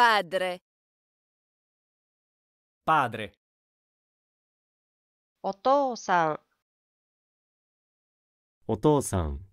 Padre. Padre. お父さんお父さん